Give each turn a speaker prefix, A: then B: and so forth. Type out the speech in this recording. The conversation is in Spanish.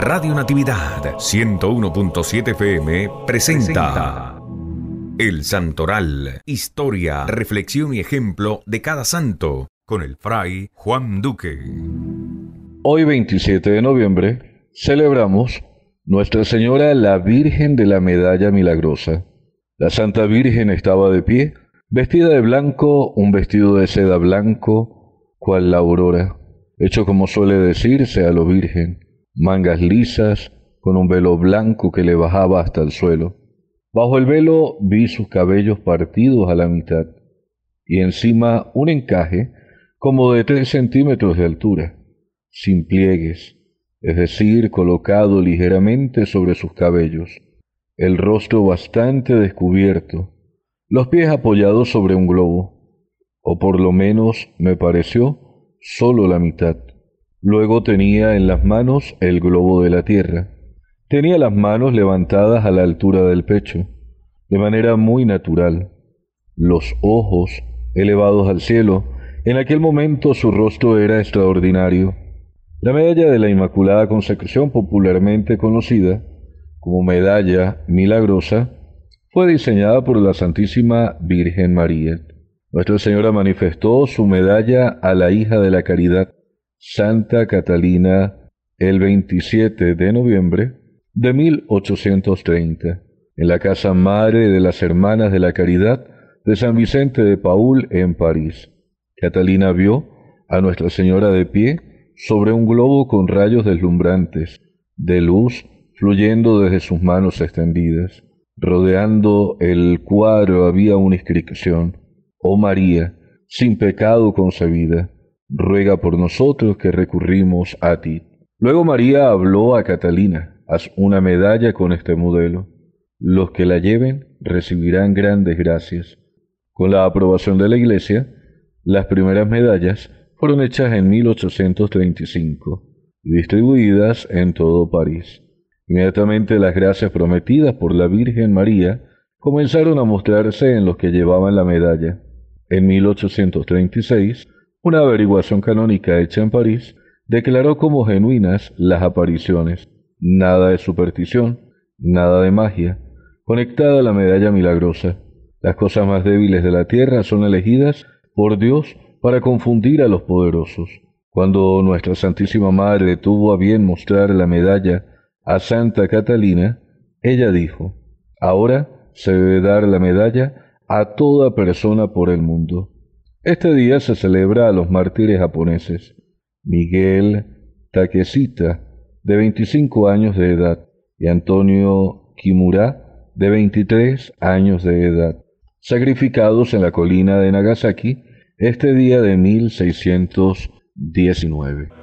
A: Radio Natividad 101.7 FM presenta El Santoral, historia, reflexión y ejemplo de cada santo, con el fray Juan Duque. Hoy 27 de noviembre celebramos Nuestra Señora la Virgen de la Medalla Milagrosa. La Santa Virgen estaba de pie, vestida de blanco, un vestido de seda blanco, cual la aurora, hecho como suele decirse a lo virgen mangas lisas, con un velo blanco que le bajaba hasta el suelo. Bajo el velo vi sus cabellos partidos a la mitad y encima un encaje como de tres centímetros de altura, sin pliegues, es decir, colocado ligeramente sobre sus cabellos, el rostro bastante descubierto, los pies apoyados sobre un globo, o por lo menos me pareció solo la mitad. Luego tenía en las manos el globo de la tierra. Tenía las manos levantadas a la altura del pecho, de manera muy natural. Los ojos elevados al cielo. En aquel momento su rostro era extraordinario. La medalla de la Inmaculada consección popularmente conocida como medalla milagrosa, fue diseñada por la Santísima Virgen María. Nuestra Señora manifestó su medalla a la hija de la caridad Santa Catalina el 27 de noviembre de 1830, en la casa madre de las Hermanas de la Caridad de San Vicente de Paul en París. Catalina vio a Nuestra Señora de pie sobre un globo con rayos deslumbrantes, de luz fluyendo desde sus manos extendidas. Rodeando el cuadro había una inscripción, Oh María, sin pecado concebida ruega por nosotros que recurrimos a ti. Luego María habló a Catalina, haz una medalla con este modelo. Los que la lleven recibirán grandes gracias. Con la aprobación de la Iglesia, las primeras medallas fueron hechas en 1835 y distribuidas en todo París. Inmediatamente las gracias prometidas por la Virgen María comenzaron a mostrarse en los que llevaban la medalla. En 1836, una averiguación canónica hecha en París declaró como genuinas las apariciones, nada de superstición, nada de magia, conectada la medalla milagrosa. Las cosas más débiles de la tierra son elegidas por Dios para confundir a los poderosos. Cuando Nuestra Santísima Madre tuvo a bien mostrar la medalla a Santa Catalina, ella dijo, ahora se debe dar la medalla a toda persona por el mundo. Este día se celebra a los mártires japoneses Miguel Takeshita, de 25 años de edad, y Antonio Kimura, de 23 años de edad, sacrificados en la colina de Nagasaki este día de 1619.